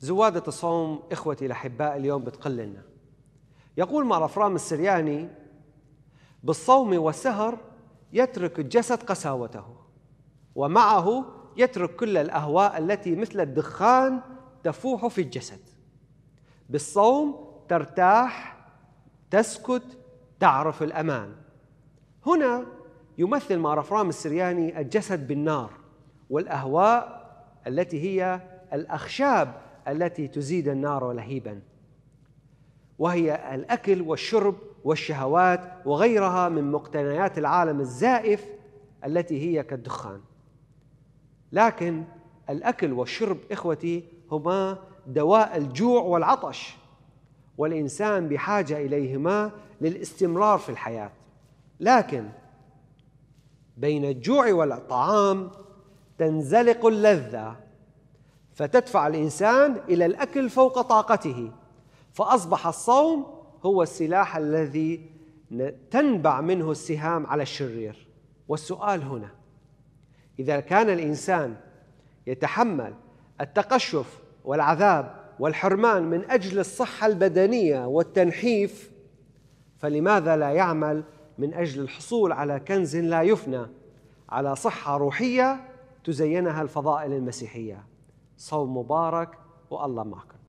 زوادة الصوم إخوتي الأحباء اليوم بتقل لنا يقول مع رفرام السرياني بالصوم والسهر يترك الجسد قساوته ومعه يترك كل الأهواء التي مثل الدخان تفوح في الجسد بالصوم ترتاح تسكت تعرف الأمان هنا يمثل مع رفرام السرياني الجسد بالنار والأهواء التي هي الأخشاب التي تزيد النار لهيبا وهي الاكل والشرب والشهوات وغيرها من مقتنيات العالم الزائف التي هي كالدخان لكن الاكل والشرب اخوتي هما دواء الجوع والعطش والانسان بحاجه اليهما للاستمرار في الحياه لكن بين الجوع والطعام تنزلق اللذه فتدفع الإنسان إلى الأكل فوق طاقته فأصبح الصوم هو السلاح الذي تنبع منه السهام على الشرير والسؤال هنا إذا كان الإنسان يتحمل التقشف والعذاب والحرمان من أجل الصحة البدنية والتنحيف فلماذا لا يعمل من أجل الحصول على كنز لا يفنى على صحة روحية تزينها الفضائل المسيحيه صوم مبارك والله معكم